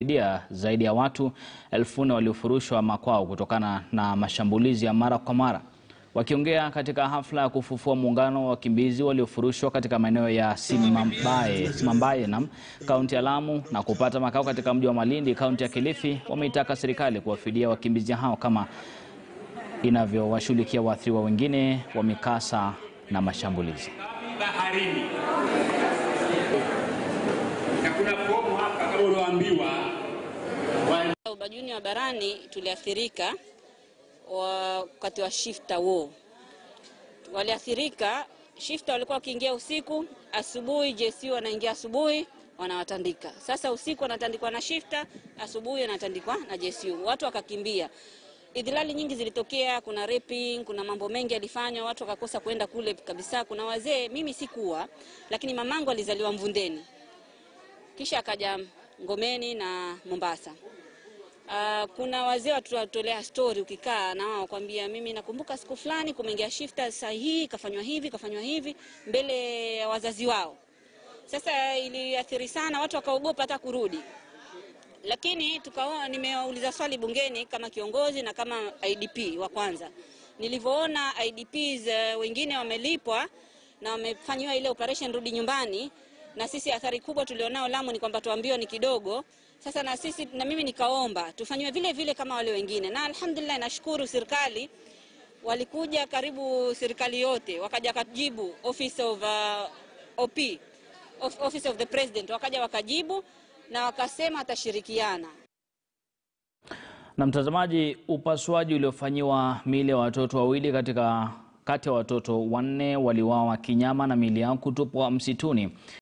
Idia zaidi ya watu elfu nne waliofurushwa makwao kutokana na mashambulizi ya mara kwa mara. Wakiongea katika hafla ya kufufua muungano wa wakimbizi waliofurushwa katika maeneo ya Simambaye, Simambaye na kaunti ya Lamu na kupata makao katika mji wa Malindi kaunti ya Kilifi, wameitaka serikali kuwafidia wakimbizi hao kama inavyowashughulikia waathiriwa wengine wa mikasa na mashambulizi. Baharini. Na kuna fomu hapa kama unaambiwa barabarani tuliathirika wakati wa shifta wo Waliathirika, shifta walikuwa wakiingia usiku, asubuhi jesi wanaingia asubuhi wanawatandika. Sasa usiku wanatandikwa na shifta, asubuhi wanatandikwa na JSU. Watu wakakimbia. Idhilali nyingi zilitokea, kuna raping, kuna mambo mengi yalifanywa, watu wakakosa kwenda kule kabisa. Kuna wazee, mimi sikuwa, lakini mamangu alizaliwa Mvundeni, kisha akaja Ngomeni na Mombasa. Uh, kuna wazee watuwatolea stori, ukikaa na wao kwambia, mimi nakumbuka siku fulani kumeingia shifta sahihi, kafanywa hivi kafanywa hivi mbele ya wazazi wao. Sasa iliathiri sana, watu wakaogopa hata kurudi. Lakini tukaona, nimeuliza swali bungeni kama kiongozi na kama IDP wa kwanza, nilivyoona IDPs eh, wengine wamelipwa na wamefanyiwa ile operation rudi nyumbani na sisi athari kubwa tulionao Lamu ni kwamba tuambiwa ni kidogo. Sasa na sisi na mimi nikaomba tufanyiwe vile vile kama wale wengine, na alhamdulillah, nashukuru serikali walikuja karibu serikali yote wakaja wakajibu office of uh, OP office of the president wakaja wakajibu na wakasema atashirikiana na mtazamaji. Upasuaji uliofanyiwa miili ya watoto wawili katika kati ya watoto wanne waliwawa kinyama na miili yao kutupwa msituni.